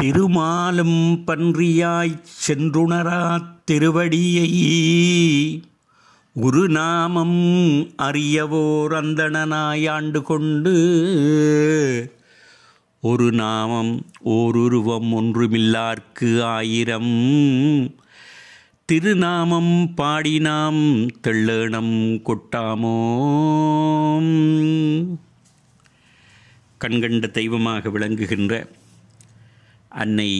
திருமாலும் பன்றியாய்ச் சென்றுணரா திருவடியை ஒரு நாமம் அறியவோர் அந்தணனாயாண்டு கொண்டு ஒரு நாமம் ஓருருவம் ஒன்றுமில்லார்க்கு ஆயிரம் திருநாமம் பாடினாம் தெள்ளேணம் கொட்டாமோ கண்கண்ட தெய்வமாக விளங்குகின்ற அன்னை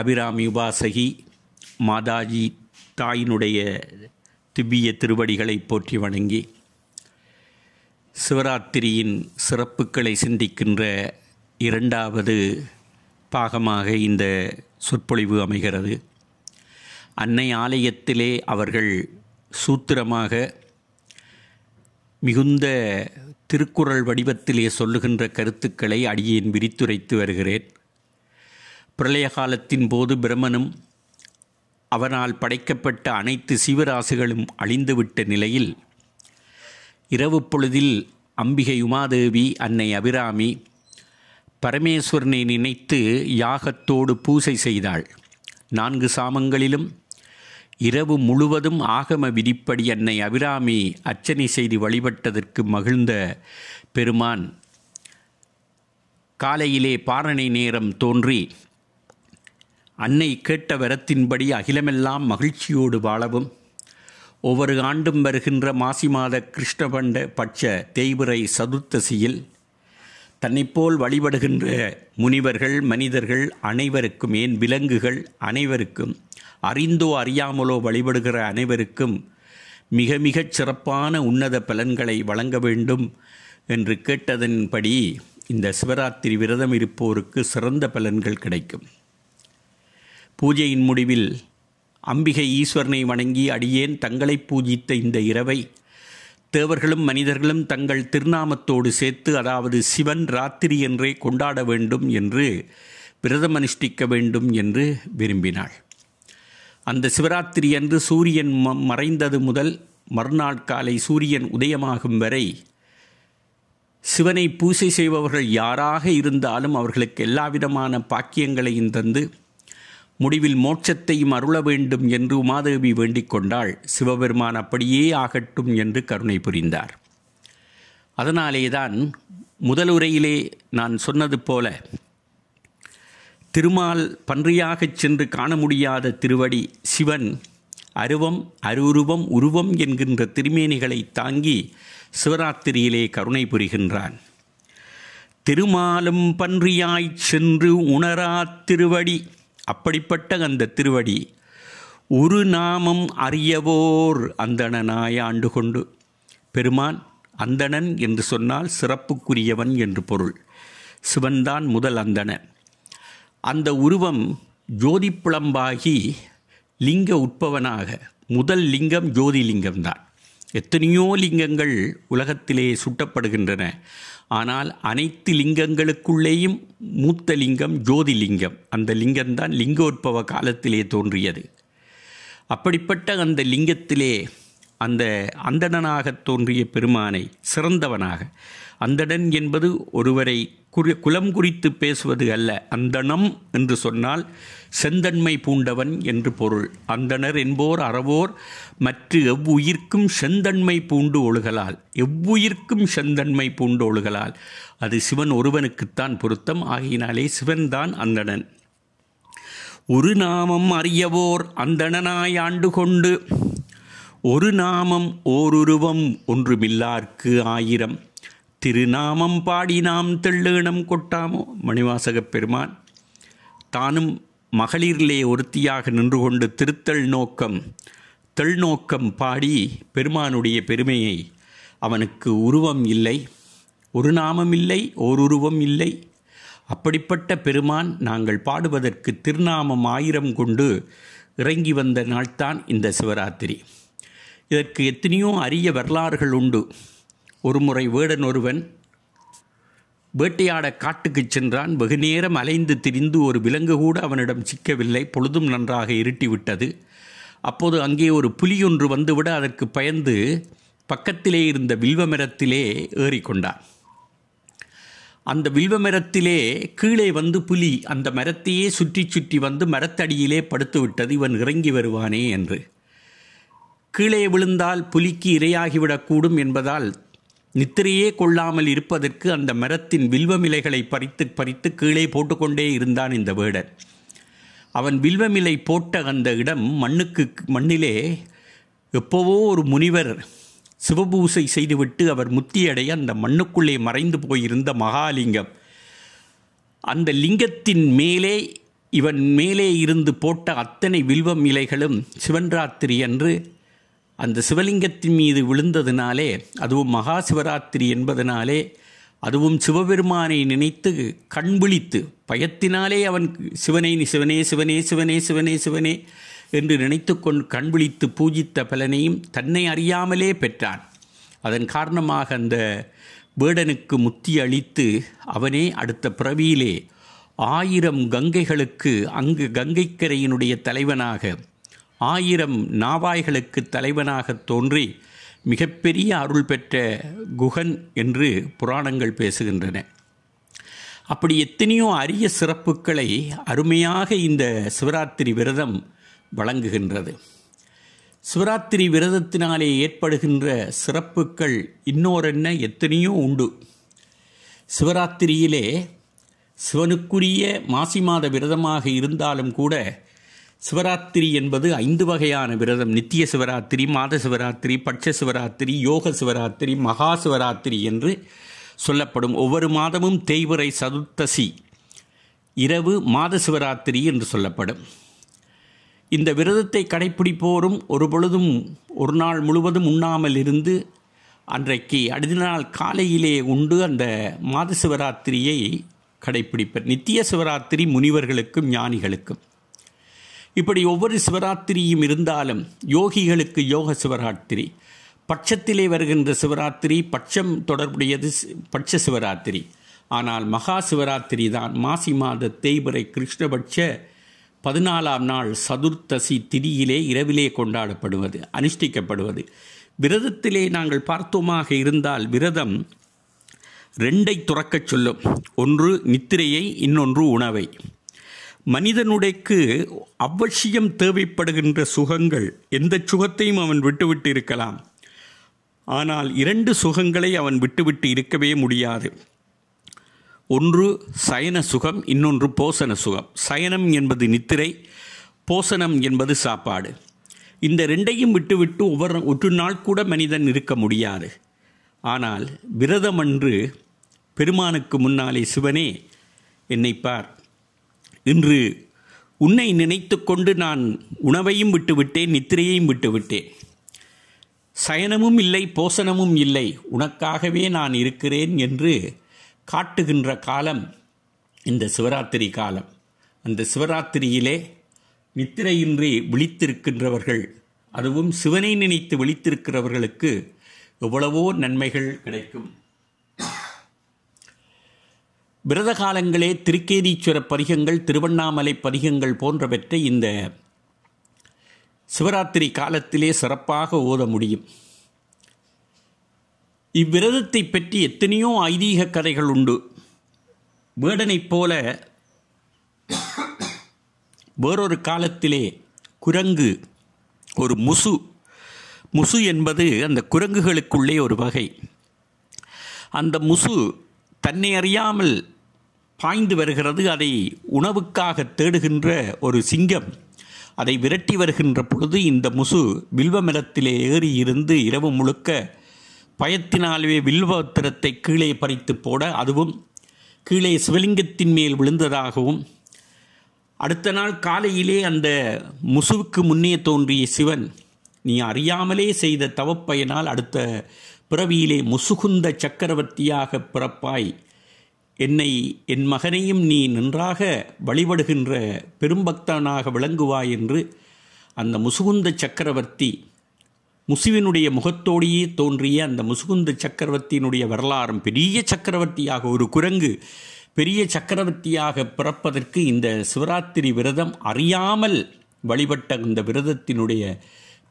அபிராமி உபாசகி மாதாஜி தாயினுடைய திவ்ய திருவடிகளை போற்றி வணங்கி சிவராத்திரியின் சிறப்புகளை சிந்திக்கின்ற இரண்டாவது பாகமாக இந்த சொற்பொழிவு அமைகிறது அன்னை ஆலயத்திலே அவர்கள் சூத்திரமாக மிகுந்த திருக்குறள் வடிவத்திலே சொல்லுகின்ற கருத்துக்களை அடியேன் விரித்துரைத்து வருகிறேன் பிரளய காலத்தின் போது பிரமனும் அவனால் படைக்கப்பட்ட அனைத்து சீவராசிகளும் அழிந்துவிட்ட நிலையில் இரவு பொழுதில் அம்பிகை உமாதேவி அன்னை அபிராமி பரமேஸ்வரனை நினைத்து யாகத்தோடு பூசை செய்தாள் நான்கு சாமங்களிலும் இரவு முழுவதும் ஆகம விதிப்படி என்னை அபிராமி அர்ச்சனை செய்து வழிபட்டதற்கு மகிழ்ந்த பெருமான் காலையிலே பாரணை நேரம் தோன்றி அன்னை கேட்ட வரத்தின்படி அகிலமெல்லாம் மகிழ்ச்சியோடு வாழவும் ஒவ்வொரு ஆண்டும் வருகின்ற மாசி மாத கிருஷ்ணபண்ட பட்ச தேய்பிறை சதுர்த்தசியில் தன்னைப்போல் வழிபடுகின்ற முனிவர்கள் மனிதர்கள் அனைவருக்கும் ஏன் விலங்குகள் அனைவருக்கும் அறிந்தோ அறியாமலோ வழிபடுகிற அனைவருக்கும் மிக மிகச் சிறப்பான உன்னத பலன்களை வழங்க வேண்டும் என்று கேட்டதன்படி இந்த சிவராத்திரி விரதம் இருப்போருக்கு சிறந்த பலன்கள் கிடைக்கும் பூஜையின் முடிவில் அம்பிகை ஈஸ்வரனை வணங்கி அடியேன் தங்களை பூஜித்த இந்த இரவை தேவர்களும் மனிதர்களும் தங்கள் திருநாமத்தோடு சேர்த்து அதாவது சிவன் ராத்திரி என்றே கொண்டாட வேண்டும் என்று விரதம் அனுஷ்டிக்க வேண்டும் என்று விரும்பினாள் அந்த சிவராத்திரி அன்று சூரியன் ம மறைந்தது முதல் மறுநாள் காலை சூரியன் உதயமாகும் வரை சிவனை பூசை செய்பவர்கள் யாராக இருந்தாலும் அவர்களுக்கு எல்லா விதமான பாக்கியங்களையும் தந்து முடிவில் மோட்சத்தையும் அருள வேண்டும் என்று உமாதேவி வேண்டிக் கொண்டாள் சிவபெருமான் அப்படியே ஆகட்டும் என்று கருணை புரிந்தார் அதனாலேதான் முதலுரையிலே நான் சொன்னது போல திருமால் பன்றியாகச் சென்று காண முடியாத திருவடி சிவன் அருவம் அருருவம் உருவம் என்கின்ற திருமேனிகளை தாங்கி சிவராத்திரியிலே கருணை புரிகின்றான் திருமாலும் பன்றியாய்ச் சென்று உணரா திருவடி அப்படிப்பட்ட அந்த திருவடி ஒரு நாமம் அறியவோர் அந்தணனாய் ஆண்டு கொண்டு பெருமான் அந்தணன் என்று சொன்னால் சிறப்புக்குரியவன் என்று பொருள் சிவன்தான் முதல் அந்தணன் அந்த உருவம் ஜோதிப்புலம்பாகி லிங்க உட்பவனாக முதல் லிங்கம் ஜோதி லிங்கம்தான் எத்தனையோ லிங்கங்கள் உலகத்திலே சுட்டப்படுகின்றன ஆனால் அனைத்து லிங்கங்களுக்குள்ளேயும் மூத்த லிங்கம் ஜோதி லிங்கம் அந்த லிங்கம்தான் லிங்க உற்பவ காலத்திலே தோன்றியது அப்படிப்பட்ட அந்த லிங்கத்திலே அந்த அந்தணனாக தோன்றிய பெருமானை சிறந்தவனாக அந்தடன் என்பது ஒருவரை குறி குலம் குறித்து பேசுவது அல்ல அந்தணம் என்று சொன்னால் செந்தன்மை பூண்டவன் என்று பொருள் அந்தனர் என்போர் அறவோர் மற்ற எவ்வுயிர்க்கும் செந்தன்மை பூண்டு ஒழுகலால் எவ்வுயிர்க்கும் செந்தன்மை பூண்டு ஒழுகலால் அது சிவன் ஒருவனுக்குத்தான் பொருத்தம் ஆகினாலே சிவன்தான் அந்தணன் ஒரு நாமம் அறியவோர் அந்தணனாய் ஆண்டு கொண்டு ஒரு நாமம் ஓருருவம் ஒன்றுமில்லார்க்கு ஆயிரம் திருநாமம் பாடினாம் தெள்ளேனம் கொட்டாமோ மணிவாசகப் பெருமான் தானும் மகளிரிலே ஒருத்தியாக நின்று கொண்டு திருத்தள் நோக்கம் தெள்நோக்கம் பாடி பெருமானுடைய பெருமையை அவனுக்கு உருவம் இல்லை ஒரு நாமம் இல்லை ஓருருவம் இல்லை அப்படிப்பட்ட பெருமான் நாங்கள் பாடுவதற்கு திருநாமம் ஆயிரம் கொண்டு இறங்கி வந்த நாள்தான் இந்த சிவராத்திரி இதற்கு எத்தனையோ அரிய வரலாறுகள் உண்டு ஒருமுறை வேடன் ஒருவன் வேட்டையாட காட்டுக்குச் சென்றான் வெகுநேரம் அலைந்து திரிந்து ஒரு விலங்கு கூட அவனிடம் சிக்கவில்லை பொழுதும் நன்றாக இருட்டிவிட்டது அப்போது அங்கே ஒரு புலியொன்று வந்துவிட அதற்கு பயந்து பக்கத்திலே இருந்த வில்வ மரத்திலே ஏறிக்கொண்டான் அந்த வில்வ மரத்திலே கீழே வந்து புலி அந்த மரத்தையே சுற்றி சுற்றி வந்து மரத்தடியிலே படுத்துவிட்டது இவன் இறங்கி வருவானே என்று கீழே விழுந்தால் புலிக்கு இரையாகிவிடக்கூடும் என்பதால் நித்திரையே கொள்ளாமல் இருப்பதற்கு அந்த மரத்தின் வில்வமிலைகளை பறித்து பறித்து கீழே போட்டுக்கொண்டே இருந்தான் இந்த வேடர் அவன் வில்வமிலை போட்ட அந்த இடம் மண்ணுக்கு மண்ணிலே எப்போவோ ஒரு முனிவர் சிவபூசை செய்துவிட்டு அவர் முத்தியடைய அந்த மண்ணுக்குள்ளே மறைந்து போயிருந்த மகாலிங்கம் அந்த லிங்கத்தின் மேலே இவன் மேலே இருந்து போட்ட அத்தனை வில்வம் இலைகளும் சிவன்ராத்திரி அன்று அந்த சிவலிங்கத்தின் மீது விழுந்ததினாலே அதுவும் மகா சிவராத்திரி என்பதனாலே அதுவும் சிவபெருமானை நினைத்து கண் விழித்து பயத்தினாலே அவன் சிவனை சிவனே சிவனே சிவனே சிவனே சிவனே என்று நினைத்து கொண்டு கண் விழித்து பூஜித்த பலனையும் தன்னை அறியாமலே பெற்றான் அதன் காரணமாக அந்த வேடனுக்கு முத்தி அளித்து அவனே அடுத்த பிறவியிலே ஆயிரம் கங்கைகளுக்கு அங்கு கங்கைக்கரையினுடைய தலைவனாக ஆயிரம் நாவாய்களுக்கு தலைவனாக தோன்றி மிகப்பெரிய அருள் பெற்ற குகன் என்று புராணங்கள் பேசுகின்றன அப்படி எத்தனையோ அரிய சிறப்புகளை அருமையாக இந்த சிவராத்திரி விரதம் வழங்குகின்றது சிவராத்திரி விரதத்தினாலே ஏற்படுகின்ற சிறப்புகள் இன்னோரென்ன எத்தனையோ உண்டு சிவராத்திரியிலே சிவனுக்குரிய மாசி மாத விரதமாக இருந்தாலும் கூட சிவராத்திரி என்பது ஐந்து வகையான விரதம் நித்திய சிவராத்திரி மாத சிவராத்திரி பட்ச சிவராத்திரி யோக சிவராத்திரி மகா சிவராத்திரி என்று சொல்லப்படும் ஒவ்வொரு மாதமும் தேய்வரை சதுர்த்தசி இரவு மாத சிவராத்திரி என்று சொல்லப்படும் இந்த விரதத்தை கடைப்பிடிப்போரும் ஒரு பொழுதும் ஒரு நாள் முழுவதும் உண்ணாமல் இருந்து அன்றைக்கு அடுத்த நாள் காலையிலே உண்டு அந்த மாத சிவராத்திரியை கடைப்பிடிப்பர் நித்திய சிவராத்திரி முனிவர்களுக்கும் ஞானிகளுக்கும் இப்படி ஒவ்வொரு சிவராத்திரியும் இருந்தாலும் யோகிகளுக்கு யோக சிவராத்திரி பட்சத்திலே வருகின்ற சிவராத்திரி பட்சம் தொடர்புடையது பட்ச சிவராத்திரி ஆனால் மகா சிவராத்திரி தான் மாசி மாத தேய்பரை கிருஷ்ணபட்ச பதினாலாம் நாள் சதுர்த்தசி திதியிலே இரவிலே கொண்டாடப்படுவது அனுஷ்டிக்கப்படுவது விரதத்திலே நாங்கள் பார்த்தோமாக இருந்தால் விரதம் ரெண்டை துறக்கச் சொல்லும் ஒன்று நித்திரையை இன்னொன்று உணவை மனிதனுடைக்கு அவசியம் தேவைப்படுகின்ற சுகங்கள் எந்த சுகத்தையும் அவன் விட்டுவிட்டு இருக்கலாம் ஆனால் இரண்டு சுகங்களை அவன் விட்டுவிட்டு இருக்கவே முடியாது ஒன்று சயன சுகம் இன்னொன்று போசன சுகம் சயனம் என்பது நித்திரை போசனம் என்பது சாப்பாடு இந்த ரெண்டையும் விட்டுவிட்டு ஒவ்வொரு ஒற்று நாள் கூட மனிதன் இருக்க முடியாது ஆனால் விரதமன்று பெருமானுக்கு முன்னாலே சிவனே என்னை பார் இன்று உன்னை நினைத்து கொண்டு நான் உணவையும் விட்டுவிட்டேன் நித்திரையையும் விட்டுவிட்டேன் சயனமும் இல்லை போசனமும் இல்லை உனக்காகவே நான் இருக்கிறேன் என்று காட்டுகின்ற காலம் இந்த சிவராத்திரி காலம் அந்த சிவராத்திரியிலே நித்திரையின்றி விழித்திருக்கின்றவர்கள் அதுவும் சிவனை நினைத்து விழித்திருக்கிறவர்களுக்கு எவ்வளவோ நன்மைகள் கிடைக்கும் விரத காலங்களே திருக்கேதீஸ்வர பதிகங்கள் திருவண்ணாமலை பதிகங்கள் போன்றவற்றை இந்த சிவராத்திரி காலத்திலே சிறப்பாக ஓத முடியும் இவ்விரதத்தை பற்றி எத்தனையோ ஐதீக கதைகள் உண்டு வேடனைப் போல வேறொரு காலத்திலே குரங்கு ஒரு முசு முசு என்பது அந்த குரங்குகளுக்குள்ளே ஒரு வகை அந்த முசு தன்னை அறியாமல் பாய்ந்து வருகிறது அதை உணவுக்காக தேடுகின்ற ஒரு சிங்கம் அதை விரட்டி வருகின்ற பொழுது இந்த முசு வில்வமரத்திலே ஏறி இருந்து இரவு முழுக்க பயத்தினாலே வில்வத்திரத்தை கீழே பறித்து போட அதுவும் கீழே சிவலிங்கத்தின் மேல் விழுந்ததாகவும் அடுத்த நாள் காலையிலே அந்த முசுவுக்கு முன்னே தோன்றிய சிவன் நீ அறியாமலே செய்த தவப்பயனால் அடுத்த பிறவியிலே முசுகுந்த சக்கரவர்த்தியாக பிறப்பாய் என்னை என் மகனையும் நீ நன்றாக வழிபடுகின்ற பெரும்பக்தனாக விளங்குவாய் என்று அந்த முசுகுந்த சக்கரவர்த்தி முசுவினுடைய முகத்தோடையே தோன்றிய அந்த முசுகுந்த சக்கரவர்த்தியினுடைய வரலாறும் பெரிய சக்கரவர்த்தியாக ஒரு குரங்கு பெரிய சக்கரவர்த்தியாக பிறப்பதற்கு இந்த சிவராத்திரி விரதம் அறியாமல் வழிபட்ட இந்த விரதத்தினுடைய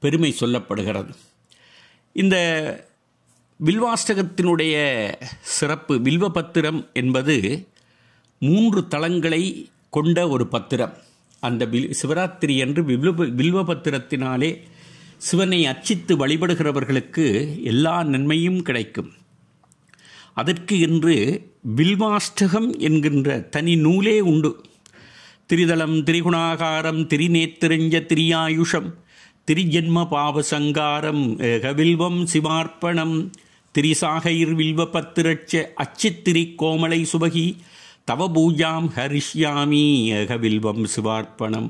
பெருமை சொல்லப்படுகிறது இந்த வில்வாஷ்டகத்தினுடைய சிறப்பு வில்வ பத்திரம் என்பது மூன்று தளங்களை கொண்ட ஒரு பத்திரம் அந்த வில் சிவராத்திரி என்று வில்வ வில்வ பத்திரத்தினாலே சிவனை அச்சித்து வழிபடுகிறவர்களுக்கு எல்லா நன்மையும் கிடைக்கும் அதற்கு என்று வில்வாஷ்டகம் என்கின்ற தனி நூலே உண்டு திரிதலம் திரிகுணாகாரம் திரிநேத்திரிஞ்ச திரியாயுஷம் திரிஜென்ம பாவசங்காரம் கவில்வம் சிவார்ப்பணம் திரிசாகைர் வில்வபத்திரட்ச அச்சித்திரி கோமலை சுபகி தவ பூஜாம் ஹரிஷ்யாமி ஏக வில்வம் சிவார்ப்பணம்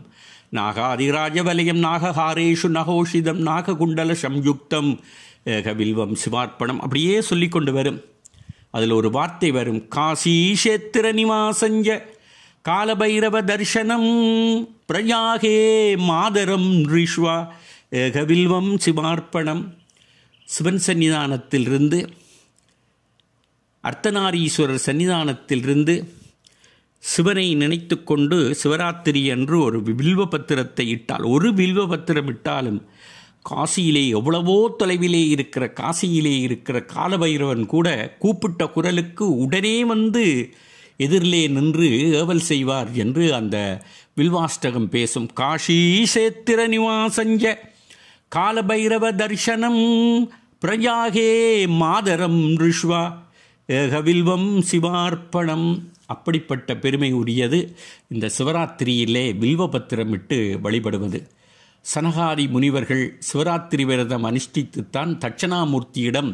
நாகாதிராஜவலயம் நாககாரேஷு நகோஷிதம் நாககுண்டல சம்யுக்தம் ஏக வில்வம் சிவார்ப்பணம் அப்படியே சொல்லி கொண்டு வரும் அதில் ஒரு வார்த்தை வரும் காசீஷேத்திர நிவாசஞ்ச காலபைரவ தர்ஷனம் பிரயாகே மாதரம் ரிஷ்வா வில்வம் சிவார்ப்பணம் சிவன் சன்னிதானத்திலிருந்து அர்த்தநாரீஸ்வரர் சன்னிதானத்திலிருந்து சிவனை நினைத்து கொண்டு சிவராத்திரி அன்று ஒரு வில்வ பத்திரத்தை இட்டால் ஒரு வில்வ பத்திரம் இட்டாலும் காசியிலே எவ்வளவோ தொலைவிலே இருக்கிற காசியிலே இருக்கிற காலபைரவன் கூட கூப்பிட்ட குரலுக்கு உடனே வந்து எதிரிலே நின்று ஏவல் செய்வார் என்று அந்த வில்வாஷ்டகம் பேசும் காஷி சேத்திர நிவாசஞ்ச காலபைரவ தர்ஷனம் பிரயாகே மாதரம் ரிஷ்வா ஏகவில்வம் சிவார்ப்பணம் அப்படிப்பட்ட பெருமை உரியது இந்த சிவராத்திரியிலே வில்வபத்திரமிட்டு வழிபடுவது சனகாதி முனிவர்கள் சிவராத்திரி விரதம் அனுஷ்டித்துத்தான் தட்சணாமூர்த்தியிடம்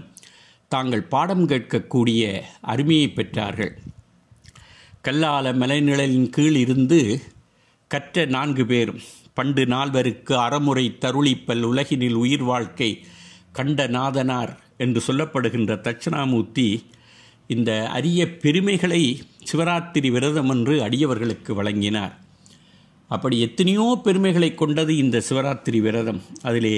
தாங்கள் பாடம் கேட்கக்கூடிய அருமையை பெற்றார்கள் கல்லால மலைநிழலின் கீழ் இருந்து கற்ற நான்கு பேரும் பண்டு நால்வருக்கு அறமுறை தருளிப்பல் உலகினில் உயிர் வாழ்க்கை கண்ட நாதனார் என்று சொல்லப்படுகின்ற தட்சிணாமூர்த்தி இந்த அரிய பெருமைகளை சிவராத்திரி விரதம் என்று அடியவர்களுக்கு வழங்கினார் அப்படி எத்தனையோ பெருமைகளை கொண்டது இந்த சிவராத்திரி விரதம் அதிலே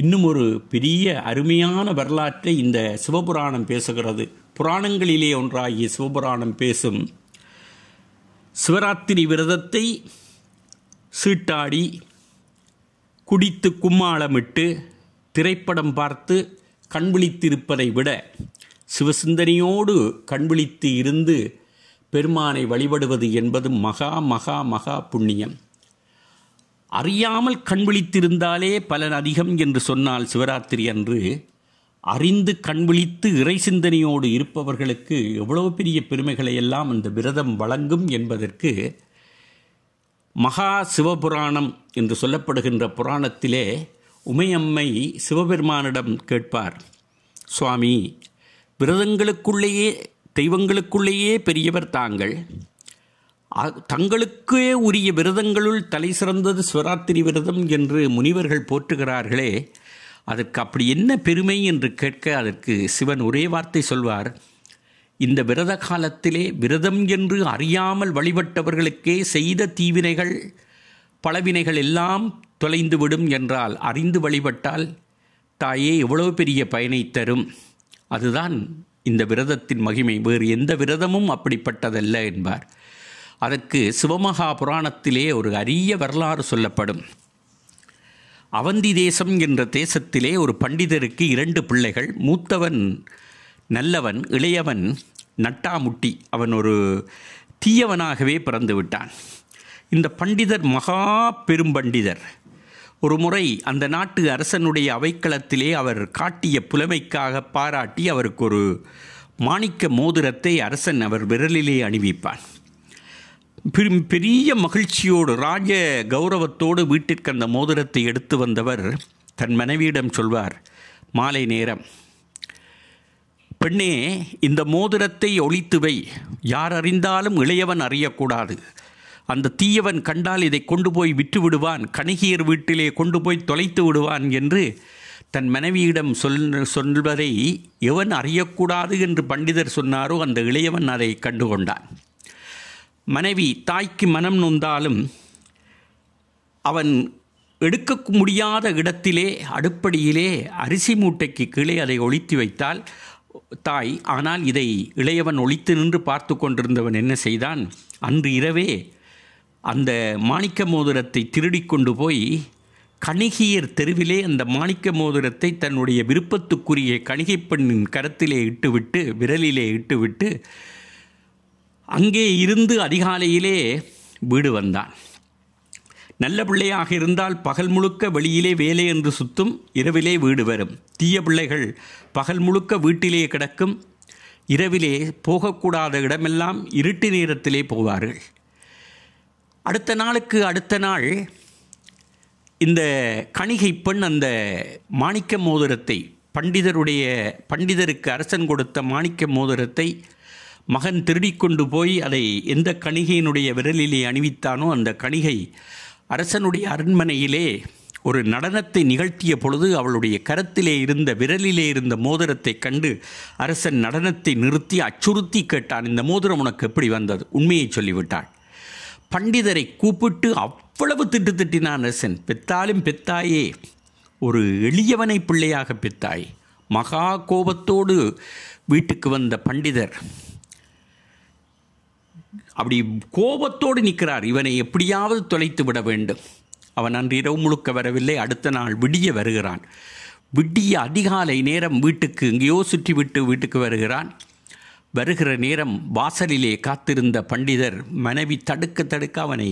இன்னும் ஒரு பெரிய அருமையான வரலாற்றை இந்த சிவபுராணம் பேசுகிறது புராணங்களிலே ஒன்றாகிய சிவபுராணம் பேசும் சிவராத்திரி விரதத்தை சீட்டாடி குடித்து கும்மாளமிட்டு திரைப்படம் பார்த்து கண்விழித்திருப்பதை விட சிவசிந்தனையோடு கண்விழித்து இருந்து பெருமானை வழிபடுவது என்பது மகா மகா மகா புண்ணியம் அறியாமல் கண்விழித்திருந்தாலே பலன் அதிகம் என்று சொன்னால் சிவராத்திரி அன்று அறிந்து கண்விழித்து இறை சிந்தனையோடு இருப்பவர்களுக்கு எவ்வளவு பெரிய பெருமைகளை எல்லாம் அந்த விரதம் வழங்கும் என்பதற்கு மகா சிவபுராணம் என்று சொல்லப்படுகின்ற புராணத்திலே உமையம்மை சிவபெருமானிடம் கேட்பார் சுவாமி விரதங்களுக்குள்ளேயே தெய்வங்களுக்குள்ளேயே பெரியவர் தாங்கள் தங்களுக்கே உரிய விரதங்களுள் தலை சிறந்தது சிவராத்திரி விரதம் என்று முனிவர்கள் போற்றுகிறார்களே அதற்கு அப்படி என்ன பெருமை என்று கேட்க அதற்கு சிவன் ஒரே வார்த்தை சொல்வார் இந்த விரத காலத்திலே விரதம் என்று அறியாமல் வழிபட்டவர்களுக்கே செய்த தீவினைகள் பலவினைகள் எல்லாம் தொலைந்துவிடும் என்றால் அறிந்து வழிபட்டால் தாயே எவ்வளவு பெரிய பயனை தரும் அதுதான் இந்த விரதத்தின் மகிமை வேறு எந்த விரதமும் அப்படிப்பட்டதல்ல என்பார் அதற்கு சிவமகா புராணத்திலே ஒரு அரிய வரலாறு சொல்லப்படும் அவந்தி தேசம் என்ற தேசத்திலே ஒரு பண்டிதருக்கு இரண்டு பிள்ளைகள் மூத்தவன் நல்லவன் இளையவன் நட்டாமுட்டி அவன் ஒரு தீயவனாகவே பிறந்து விட்டான் இந்த பண்டிதர் மகா பெரும் பண்டிதர் ஒரு முறை அந்த நாட்டு அரசனுடைய அவைக்களத்திலே அவர் காட்டிய புலமைக்காக பாராட்டி அவருக்கு ஒரு மாணிக்க மோதிரத்தை அரசன் அவர் விரலிலே அணிவிப்பான் பெரிய மகிழ்ச்சியோடு ராஜ கௌரவத்தோடு வீட்டிற்கு அந்த மோதிரத்தை எடுத்து வந்தவர் தன் மனைவியிடம் சொல்வார் மாலை நேரம் பெண்ணே இந்த மோதிரத்தை ஒழித்துவை யார் அறிந்தாலும் இளையவன் அறியக்கூடாது அந்த தீயவன் கண்டால் இதை கொண்டு போய் விற்று விடுவான் கணிகையர் வீட்டிலே கொண்டு போய் தொலைத்து விடுவான் என்று தன் மனைவியிடம் சொல் சொல்வதை எவன் அறியக்கூடாது என்று பண்டிதர் சொன்னாரோ அந்த இளையவன் அதை கண்டுகொண்டான் மனைவி தாய்க்கு மனம் நொந்தாலும் அவன் எடுக்க முடியாத இடத்திலே அடுப்படியிலே அரிசி மூட்டைக்கு கீழே அதை ஒழித்து வைத்தால் தாய் ஆனால் இதை இளையவன் ஒழித்து நின்று பார்த்து கொண்டிருந்தவன் என்ன செய்தான் அன்று இரவே அந்த மாணிக்க மோதிரத்தை திருடி கொண்டு போய் கணிகையர் தெருவிலே அந்த மாணிக்க மோதிரத்தை தன்னுடைய விருப்பத்துக்குரிய கணிகை பெண்ணின் கரத்திலே இட்டுவிட்டு விரலிலே இட்டுவிட்டு அங்கே இருந்து அதிகாலையிலே வீடு வந்தான் நல்ல பிள்ளையாக இருந்தால் பகல் முழுக்க வெளியிலே வேலை என்று சுத்தும் இரவிலே வீடு வரும் தீய பிள்ளைகள் பகல் முழுக்க வீட்டிலே கிடக்கும் இரவிலே போகக்கூடாத இடமெல்லாம் இருட்டு நேரத்திலே போவார்கள் அடுத்த நாளுக்கு அடுத்த நாள் இந்த கணிகை பெண் அந்த மாணிக்க மோதிரத்தை பண்டிதருடைய பண்டிதருக்கு அரசன் கொடுத்த மாணிக்க மோதிரத்தை மகன் திருடிக்கொண்டு போய் அதை எந்த கணிகையினுடைய விரலிலே அணிவித்தானோ அந்த கணிகை அரசனுடைய அரண்மனையிலே ஒரு நடனத்தை நிகழ்த்திய பொழுது அவளுடைய கரத்திலே இருந்த விரலிலே இருந்த மோதிரத்தை கண்டு அரசன் நடனத்தை நிறுத்தி அச்சுறுத்தி கேட்டான் இந்த மோதிரம் உனக்கு எப்படி வந்தது உண்மையை சொல்லிவிட்டாள் பண்டிதரை கூப்பிட்டு அவ்வளவு திட்டு திட்டினான் அரசன் பெத்தாலும் பெத்தாயே ஒரு எளியவனை பிள்ளையாக பெத்தாய் மகா கோபத்தோடு வீட்டுக்கு வந்த பண்டிதர் அப்படி கோபத்தோடு நிற்கிறார் இவனை எப்படியாவது தொலைத்து விட வேண்டும் அவன் அன்று இரவு முழுக்க வரவில்லை அடுத்த நாள் விடிய வருகிறான் விடிய அதிகாலை நேரம் வீட்டுக்கு எங்கேயோ சுற்றி விட்டு வீட்டுக்கு வருகிறான் வருகிற நேரம் வாசலிலே காத்திருந்த பண்டிதர் மனைவி தடுக்க தடுக்க அவனை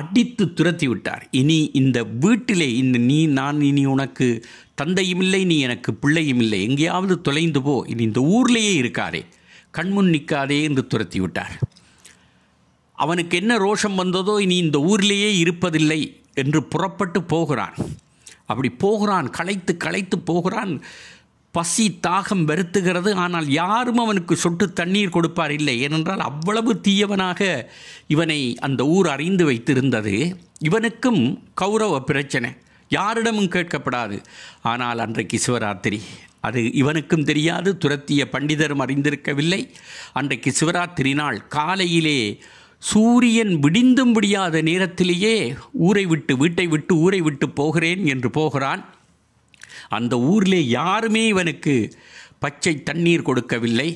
அடித்து துரத்தி விட்டார் இனி இந்த வீட்டிலே இந்த நீ நான் இனி உனக்கு தந்தையும் இல்லை நீ எனக்கு பிள்ளையும் இல்லை எங்கேயாவது தொலைந்து போ இனி இந்த ஊர்லேயே இருக்காரே கண்முன் நிற்காதே என்று துரத்தி விட்டார் அவனுக்கு என்ன ரோஷம் வந்ததோ இனி இந்த ஊர்லேயே இருப்பதில்லை என்று புறப்பட்டு போகிறான் அப்படி போகிறான் களைத்து களைத்து போகிறான் பசி தாகம் வெறுத்துகிறது ஆனால் யாரும் அவனுக்கு சொட்டு தண்ணீர் கொடுப்பார் இல்லை ஏனென்றால் அவ்வளவு தீயவனாக இவனை அந்த ஊர் அறிந்து வைத்திருந்தது இவனுக்கும் கௌரவ பிரச்சனை யாரிடமும் கேட்கப்படாது ஆனால் அன்றைக்கு சிவராத்திரி அது இவனுக்கும் தெரியாது துரத்திய பண்டிதரும் அறிந்திருக்கவில்லை அன்றைக்கு சிவராத்திரி நாள் காலையிலே சூரியன் விடிந்தும் முடியாத நேரத்திலேயே ஊரை விட்டு வீட்டை விட்டு ஊரை விட்டு போகிறேன் என்று போகிறான் அந்த ஊரிலே யாருமே இவனுக்கு பச்சை தண்ணீர் கொடுக்கவில்லை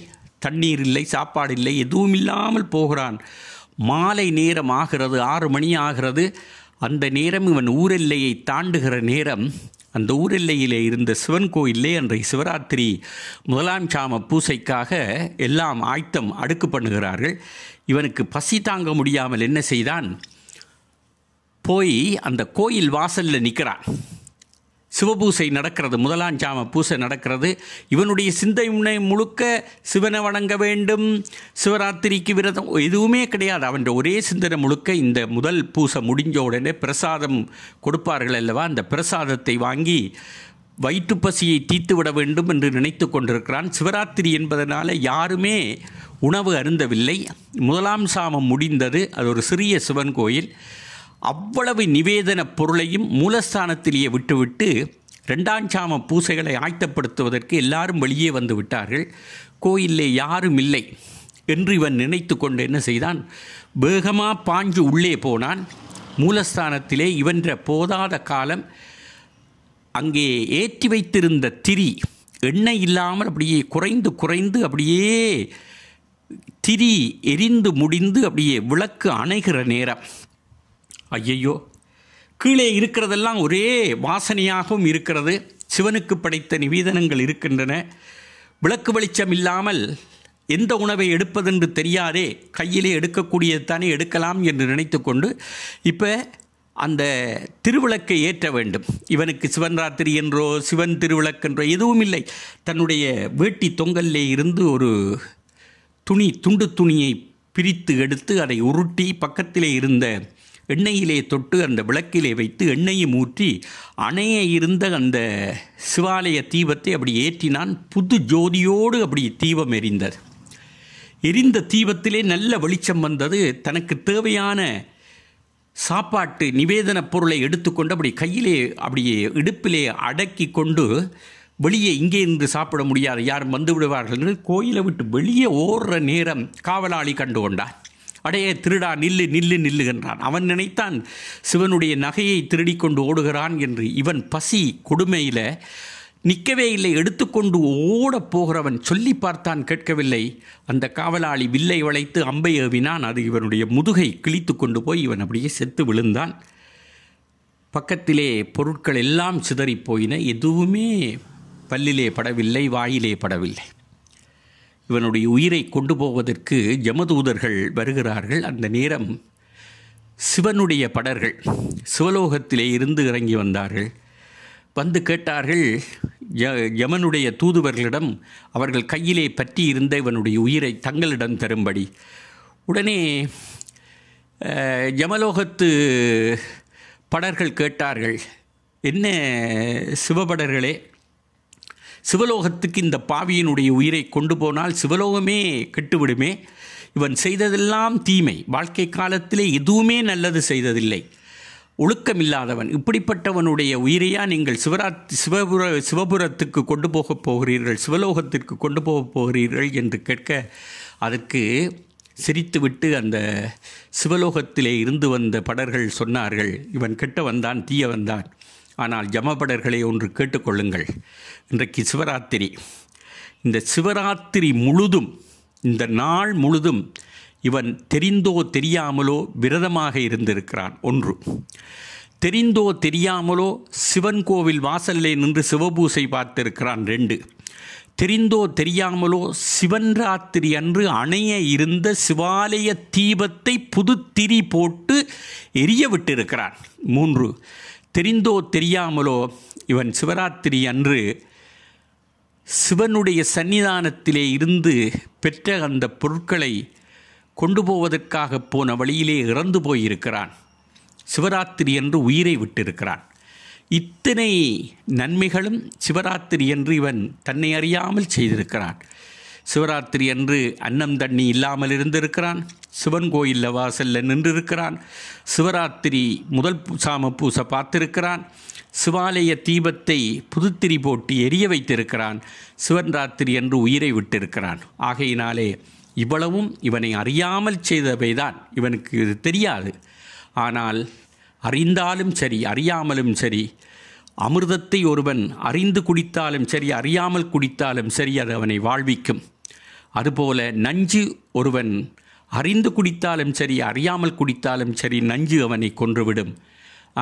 தண்ணீர் இல்லை சாப்பாடு இல்லை எதுவும் இல்லாமல் போகிறான் மாலை நேரம் ஆகிறது ஆறு மணி ஆகிறது அந்த நேரம் இவன் ஊரெல்லையை தாண்டுகிற நேரம் அந்த ஊரெல்லையிலே இருந்த சிவன் கோயிலே அன்றைய சிவராத்திரி முதலாம் சாம பூசைக்காக எல்லாம் ஆயத்தம் அடுக்கு பண்ணுகிறார்கள் இவனுக்கு பசி தாங்க முடியாமல் என்ன செய்தான் போய் அந்த கோயில் வாசலில் நிற்கிறான் சிவபூசை நடக்கிறது முதலாஞ்சாம பூசை நடக்கிறது இவனுடைய சிந்தை சிந்தனை முழுக்க சிவனை வணங்க வேண்டும் சிவராத்திரிக்கு விரதம் எதுவுமே கிடையாது அவன் ஒரே சிந்தனை முழுக்க இந்த முதல் பூசை முடிஞ்ச உடனே பிரசாதம் கொடுப்பார்கள் அல்லவா அந்த பிரசாதத்தை வாங்கி வயிற்றுப்பசியை விட வேண்டும் என்று நினைத்து கொண்டிருக்கிறான் சிவராத்திரி என்பதனால் யாருமே உணவு அருந்தவில்லை முதலாம் சாமம் முடிந்தது அது ஒரு சிறிய சிவன் கோயில் அவ்வளவு நிவேதன பொருளையும் மூலஸ்தானத்திலேயே விட்டுவிட்டு ரெண்டாம் சாம பூசைகளை ஆயத்தப்படுத்துவதற்கு எல்லாரும் வெளியே வந்து விட்டார்கள் கோயிலே யாரும் இல்லை என்று இவன் நினைத்து கொண்டு என்ன செய்தான் வேகமாக பாஞ்சு உள்ளே போனான் மூலஸ்தானத்திலே இவன்ற போதாத காலம் அங்கே ஏற்றி வைத்திருந்த திரி எண்ணெய் இல்லாமல் அப்படியே குறைந்து குறைந்து அப்படியே திரி எரிந்து முடிந்து அப்படியே விளக்கு அணைகிற நேரம் ஐயையோ கீழே இருக்கிறதெல்லாம் ஒரே வாசனையாகவும் இருக்கிறது சிவனுக்கு படைத்த நிவேதனங்கள் இருக்கின்றன விளக்கு வெளிச்சம் இல்லாமல் எந்த உணவை எடுப்பதென்று தெரியாதே கையிலே எடுக்கக்கூடியது தானே எடுக்கலாம் என்று நினைத்து கொண்டு இப்போ அந்த திருவிளக்கை ஏற்ற வேண்டும் இவனுக்கு சிவன் ராத்திரி என்றோ சிவன் திருவிளக்கென்றோ எதுவும் இல்லை தன்னுடைய வேட்டி தொங்கல்லே இருந்து ஒரு துணி துண்டு துணியை பிரித்து எடுத்து அதை உருட்டி பக்கத்திலே இருந்த எண்ணெயிலே தொட்டு அந்த விளக்கிலே வைத்து எண்ணெயும் ஊற்றி அணைய இருந்த அந்த சிவாலய தீபத்தை அப்படி ஏற்றினான் புது ஜோதியோடு அப்படி தீபம் எரிந்தது எரிந்த தீபத்திலே நல்ல வெளிச்சம் வந்தது தனக்கு தேவையான சாப்பாட்டு நிவேதனப் பொருளை எடுத்துக்கொண்டு அப்படி கையிலே அப்படியே இடுப்பிலே அடக்கி கொண்டு வெளியே இங்கே இருந்து சாப்பிட முடியாது யாரும் வந்து விடுவார்கள் என்று கோயிலை விட்டு வெளியே ஓடுற நேரம் காவலாளி கண்டு கொண்டார் அடையே திருடா நில்லு நில்லு நில்லுகின்றான் அவன் நினைத்தான் சிவனுடைய நகையை திருடிக்கொண்டு ஓடுகிறான் என்று இவன் பசி கொடுமையில் நிற்கவே இல்லை எடுத்துக்கொண்டு ஓட போகிறவன் சொல்லி பார்த்தான் கேட்கவில்லை அந்த காவலாளி வில்லை வளைத்து அம்பை ஏவினான் அது இவனுடைய முதுகை கிழித்து கொண்டு போய் இவன் அப்படியே செத்து விழுந்தான் பக்கத்திலே பொருட்கள் எல்லாம் சிதறி போயின எதுவுமே பல்லிலே படவில்லை வாயிலே படவில்லை இவனுடைய உயிரை கொண்டு போவதற்கு ஜமதூதர்கள் வருகிறார்கள் அந்த நேரம் சிவனுடைய படர்கள் சிவலோகத்திலே இருந்து இறங்கி வந்தார்கள் வந்து கேட்டார்கள் யமனுடைய தூதுவர்களிடம் அவர்கள் கையிலே பற்றி இருந்த இவனுடைய உயிரை தங்களிடம் தரும்படி உடனே யமலோகத்து படர்கள் கேட்டார்கள் என்ன சிவபடர்களே சிவலோகத்துக்கு இந்த பாவியினுடைய உயிரை கொண்டு போனால் சிவலோகமே கெட்டுவிடுமே இவன் செய்ததெல்லாம் தீமை வாழ்க்கை காலத்திலே எதுவுமே நல்லது செய்ததில்லை ஒழுக்கமில்லாதவன் இப்படிப்பட்டவனுடைய உயிரையா நீங்கள் சிவரா சிவபுர சிவபுரத்துக்கு கொண்டு போகப் போகிறீர்கள் சிவலோகத்திற்கு கொண்டு போகப் போகிறீர்கள் என்று கேட்க அதுக்கு சிரித்துவிட்டு அந்த சிவலோகத்திலே இருந்து வந்த படர்கள் சொன்னார்கள் இவன் கெட்ட வந்தான் தீய வந்தான் ஆனால் ஜமபடர்களை ஒன்று கேட்டுக்கொள்ளுங்கள் இன்றைக்கு சிவராத்திரி இந்த சிவராத்திரி முழுதும் இந்த நாள் முழுதும் இவன் தெரிந்தோ தெரியாமலோ விரதமாக இருந்திருக்கிறான் ஒன்று தெரிந்தோ தெரியாமலோ சிவன் கோவில் வாசல்லே நின்று சிவபூசை பார்த்திருக்கிறான் ரெண்டு தெரிந்தோ தெரியாமலோ சிவன் ராத்திரி அன்று அணைய இருந்த சிவாலய தீபத்தை புது திரி போட்டு எரிய விட்டிருக்கிறான் மூன்று தெரிந்தோ தெரியாமலோ இவன் சிவராத்திரி அன்று சிவனுடைய சன்னிதானத்திலே இருந்து பெற்ற அந்த பொருட்களை கொண்டு போவதற்காக போன வழியிலே இறந்து போயிருக்கிறான் சிவராத்திரி என்று உயிரை விட்டிருக்கிறான் இத்தனை நன்மைகளும் சிவராத்திரி என்று இவன் தன்னை அறியாமல் செய்திருக்கிறான் சிவராத்திரி என்று அன்னம் தண்ணி இல்லாமல் இருந்திருக்கிறான் சிவன் கோயிலில் வாசலில் நின்றிருக்கிறான் சிவராத்திரி முதல் சாம பூசை பார்த்திருக்கிறான் சிவாலய தீபத்தை புதுத்திரி போட்டு எரிய வைத்திருக்கிறான் சிவன் ராத்திரி என்று உயிரை விட்டிருக்கிறான் ஆகையினாலே இவ்வளவும் இவனை அறியாமல் செய்தவைதான் இவனுக்கு இது தெரியாது ஆனால் அறிந்தாலும் சரி அறியாமலும் சரி அமிர்தத்தை ஒருவன் அறிந்து குடித்தாலும் சரி அறியாமல் குடித்தாலும் சரி அது அவனை வாழ்விக்கும் அதுபோல நஞ்சு ஒருவன் அறிந்து குடித்தாலும் சரி அறியாமல் குடித்தாலும் சரி நஞ்சு அவனை கொன்றுவிடும்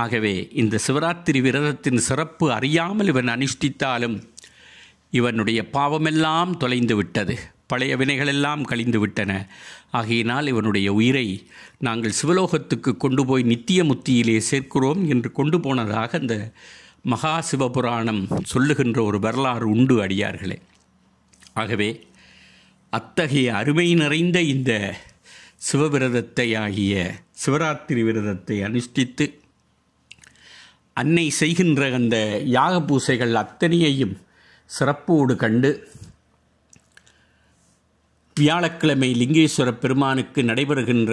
ஆகவே இந்த சிவராத்திரி விரதத்தின் சிறப்பு அறியாமல் இவன் அனுஷ்டித்தாலும் இவனுடைய பாவமெல்லாம் தொலைந்து விட்டது பழைய வினைகளெல்லாம் கழிந்துவிட்டன ஆகையினால் இவனுடைய உயிரை நாங்கள் சிவலோகத்துக்கு கொண்டு போய் நித்திய முத்தியிலே சேர்க்கிறோம் என்று கொண்டு போனதாக அந்த மகா சிவபுராணம் சொல்லுகின்ற ஒரு வரலாறு உண்டு அடியார்களே ஆகவே அத்தகைய அருமை நிறைந்த இந்த சிவவிரதத்தை ஆகிய சிவராத்திரி விரதத்தை அனுஷ்டித்து அன்னை செய்கின்ற அந்த யாக பூசைகள் அத்தனையையும் சிறப்போடு கண்டு வியாழக்கிழமை லிங்கேஸ்வர பெருமானுக்கு நடைபெறுகின்ற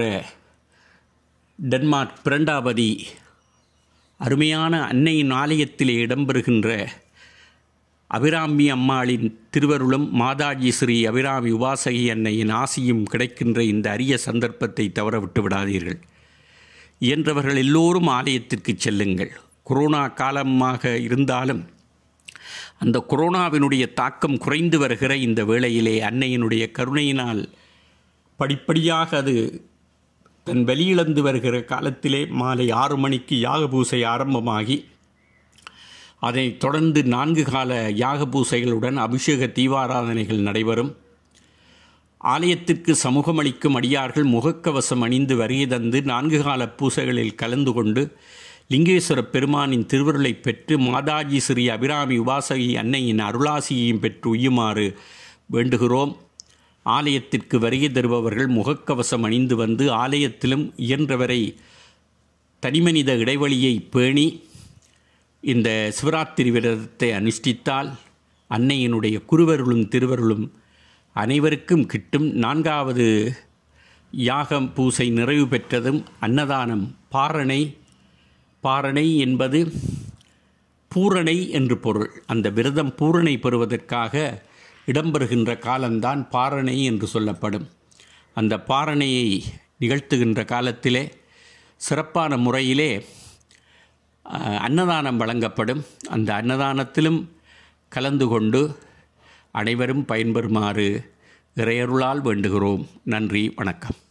டென்மார்க் பிறண்டாபதி அருமையான அன்னையின் ஆலயத்திலே இடம்பெறுகின்ற அபிராமி அம்மாளின் திருவருளும் மாதாஜி ஸ்ரீ அபிராமி உபாசகி அன்னையின் ஆசியும் கிடைக்கின்ற இந்த அரிய சந்தர்ப்பத்தை தவற விட்டு விடாதீர்கள் இயன்றவர்கள் எல்லோரும் ஆலயத்திற்கு செல்லுங்கள் கொரோனா காலமாக இருந்தாலும் அந்த கொரோனாவினுடைய தாக்கம் குறைந்து வருகிற இந்த வேளையிலே அன்னையினுடைய கருணையினால் படிப்படியாக அது தன் வெளியிழந்து வருகிற காலத்திலே மாலை ஆறு மணிக்கு யாக பூசை ஆரம்பமாகி அதை தொடர்ந்து நான்கு கால யாக பூசைகளுடன் அபிஷேக தீவாராதனைகள் நடைபெறும் ஆலயத்திற்கு சமூகமளிக்கும் அடியார்கள் முகக்கவசம் அணிந்து வருகை தந்து நான்கு கால பூசைகளில் கலந்து கொண்டு லிங்கேஸ்வர பெருமானின் திருவருளை பெற்று மாதாஜி ஸ்ரீ அபிராமி உபாசகி அன்னையின் அருளாசியையும் பெற்று உய்யுமாறு வேண்டுகிறோம் ஆலயத்திற்கு வருகை தருபவர்கள் முகக்கவசம் அணிந்து வந்து ஆலயத்திலும் இயன்றவரை தனிமனித இடைவெளியை பேணி இந்த சிவராத்திரி விரதத்தை அனுஷ்டித்தால் அன்னையினுடைய குருவருளும் திருவருளும் அனைவருக்கும் கிட்டும் நான்காவது யாகம் பூசை நிறைவு பெற்றதும் அன்னதானம் பாரணை பாரணை என்பது பூரணை என்று பொருள் அந்த விரதம் பூரணை பெறுவதற்காக இடம்பெறுகின்ற காலம்தான் பாரணை என்று சொல்லப்படும் அந்த பாரணையை நிகழ்த்துகின்ற காலத்திலே சிறப்பான முறையிலே அன்னதானம் வழங்கப்படும் அந்த அன்னதானத்திலும் கலந்து கொண்டு அனைவரும் பயன்பெறுமாறு இறையருளால் வேண்டுகிறோம் நன்றி வணக்கம்